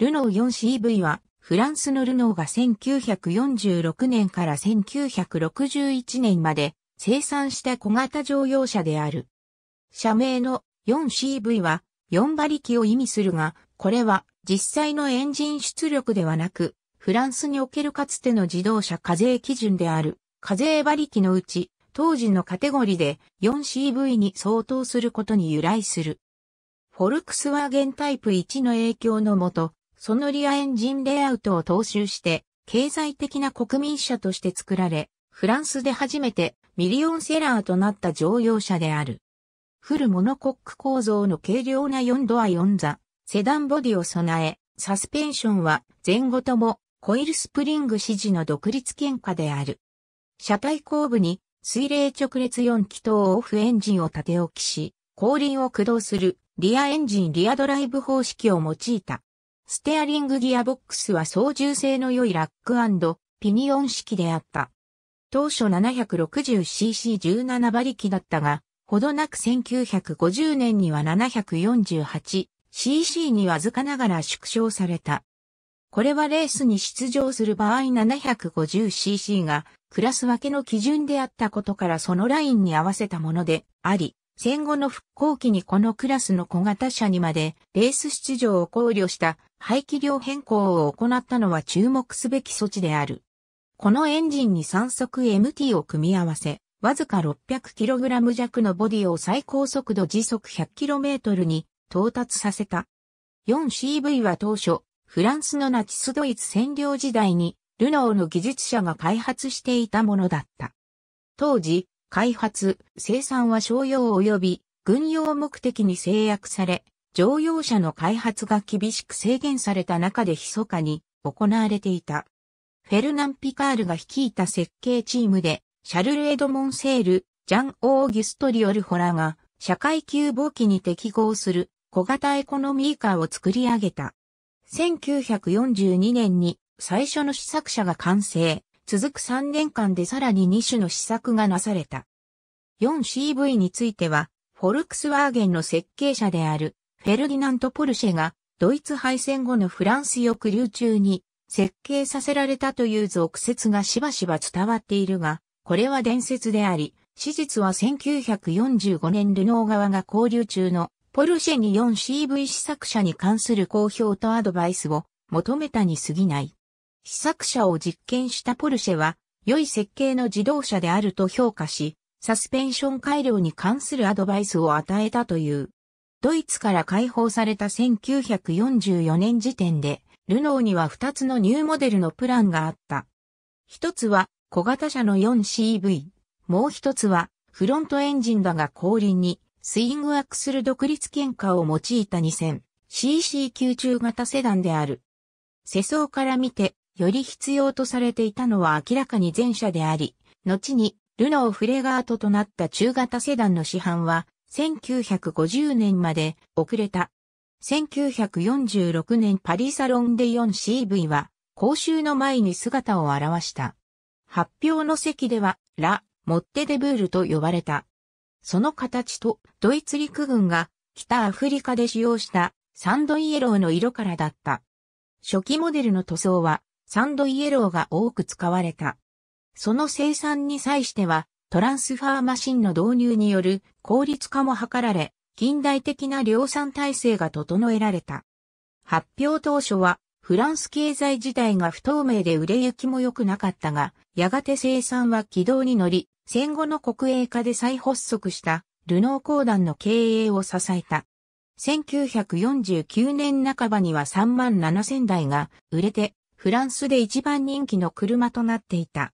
ルノー 4CV は、フランスのルノーが1946年から1961年まで生産した小型乗用車である。社名の 4CV は4馬力を意味するが、これは実際のエンジン出力ではなく、フランスにおけるかつての自動車課税基準である、課税馬力のうち、当時のカテゴリーで 4CV に相当することに由来する。フォルクスワーゲンタイプ1の影響のもと、そのリアエンジンレイアウトを踏襲して、経済的な国民車として作られ、フランスで初めてミリオンセラーとなった乗用車である。フルモノコック構造の軽量な4ドア4座、セダンボディを備え、サスペンションは前後ともコイルスプリング指示の独立喧嘩である。車体後部に水冷直列4気筒オフエンジンを縦置きし、後輪を駆動するリアエンジンリアドライブ方式を用いた。ステアリングギアボックスは操縦性の良いラックピニオン式であった。当初 760cc17 馬力だったが、ほどなく1950年には 748cc にわずかながら縮小された。これはレースに出場する場合 750cc がクラス分けの基準であったことからそのラインに合わせたものであり、戦後の復興期にこのクラスの小型車にまでレース出場を考慮した排気量変更を行ったのは注目すべき措置である。このエンジンに3速 MT を組み合わせ、わずか 600kg 弱のボディを最高速度時速 100km に到達させた。4CV は当初、フランスのナチスドイツ占領時代に、ルノーの技術者が開発していたものだった。当時、開発、生産は商用及び軍用目的に制約され、乗用車の開発が厳しく制限された中で密かに行われていた。フェルナン・ピカールが率いた設計チームで、シャルル・エドモン・セール、ジャン・オーギュスト・リオル・ホラが、社会級防期に適合する小型エコノミーカーを作り上げた。1942年に最初の試作車が完成、続く3年間でさらに2種の試作がなされた。4CV については、フォルクスワーゲンの設計者であるフェルディナント・ポルシェがドイツ敗戦後のフランス抑留中に設計させられたという俗説がしばしば伝わっているが、これは伝説であり、史実は1945年ルノー側が交流中のポルシェに 4CV 試作者に関する公表とアドバイスを求めたに過ぎない。試作者を実験したポルシェは、良い設計の自動車であると評価し、サスペンション改良に関するアドバイスを与えたという。ドイツから解放された1944年時点で、ルノーには2つのニューモデルのプランがあった。一つは小型車の 4CV、もう一つはフロントエンジンだが後輪にスイングアクスル独立喧嘩を用いた 2000cc 級中型セダンである。世相から見て、より必要とされていたのは明らかに前者であり、後にルノーフレガートとなった中型セダンの市販は、1950年まで遅れた。1946年パリサロンヨ 4CV は公衆の前に姿を現した。発表の席では、ラ・モッテデブールと呼ばれた。その形とドイツ陸軍が北アフリカで使用したサンドイエローの色からだった。初期モデルの塗装はサンドイエローが多く使われた。その生産に際してはトランスファーマシンの導入による効率化も図られ、近代的な量産体制が整えられた。発表当初は、フランス経済自体が不透明で売れ行きも良くなかったが、やがて生産は軌道に乗り、戦後の国営化で再発足したルノー公団の経営を支えた。1949年半ばには3万7千台が売れて、フランスで一番人気の車となっていた。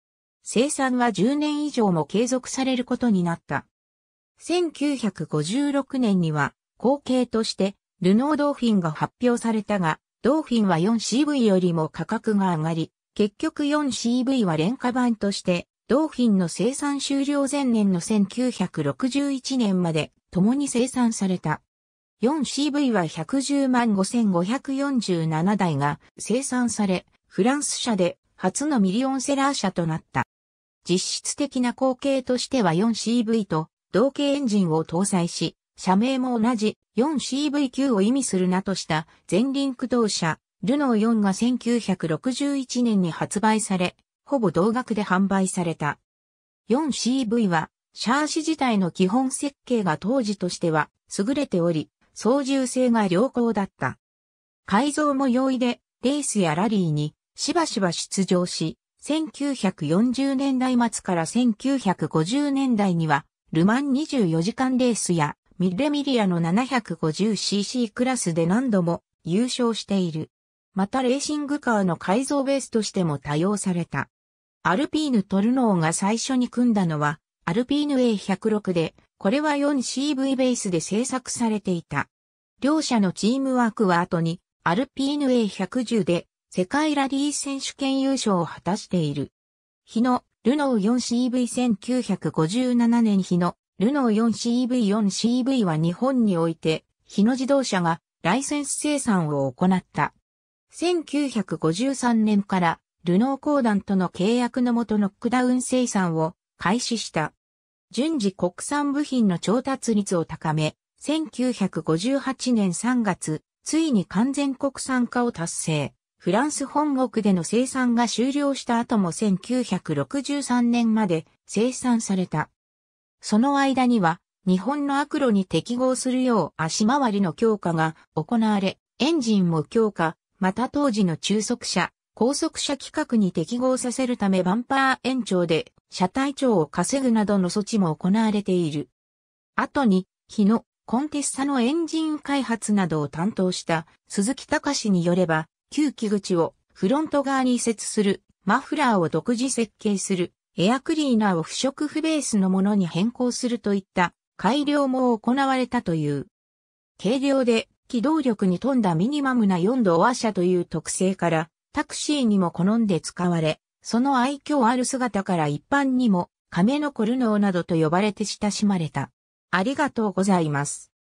生産は10年以上も継続されることになった。1956年には、後継として、ルノードーフィンが発表されたが、ドーフィンは 4CV よりも価格が上がり、結局 4CV は廉価版として、ドーフィンの生産終了前年の1961年まで共に生産された。4CV は110万5547台が生産され、フランス社で初のミリオンセラー車となった。実質的な後継としては 4CV と同系エンジンを搭載し、社名も同じ4 c v q を意味するなとした前輪駆動車、ルノー4が1961年に発売され、ほぼ同額で販売された。4CV は、シャーシ自体の基本設計が当時としては優れており、操縦性が良好だった。改造も容易で、レースやラリーにしばしば出場し、1940年代末から1950年代には、ルマン24時間レースやミレミリアの 750cc クラスで何度も優勝している。またレーシングカーの改造ベースとしても多用された。アルピーヌ・トルノーが最初に組んだのは、アルピーヌ A106 で、これは 4CV ベースで製作されていた。両者のチームワークは後に、アルピーヌ A110 で世界ラリー選手権優勝を果たしている。日野、ルノー 4CV1957 年日野、ルノー 4CV4CV は日本において、日野自動車がライセンス生産を行った。1953年からルノー公団との契約のもとノックダウン生産を開始した。順次国産部品の調達率を高め、1958年3月、ついに完全国産化を達成。フランス本国での生産が終了した後も1963年まで生産された。その間には、日本のアクロに適合するよう足回りの強化が行われ、エンジンも強化、また当時の中速車、高速車規格に適合させるためバンパー延長で車体長を稼ぐなどの措置も行われている。後に、日野、コンテッサのエンジン開発などを担当した鈴木隆によれば、吸気口をフロント側に移設する、マフラーを独自設計する、エアクリーナーを不織布ベースのものに変更するといった改良も行われたという。軽量で機動力に富んだミニマムな4度和車という特性からタクシーにも好んで使われ、その愛嬌ある姿から一般にも亀のコルノーなどと呼ばれて親しまれた。ありがとうございます。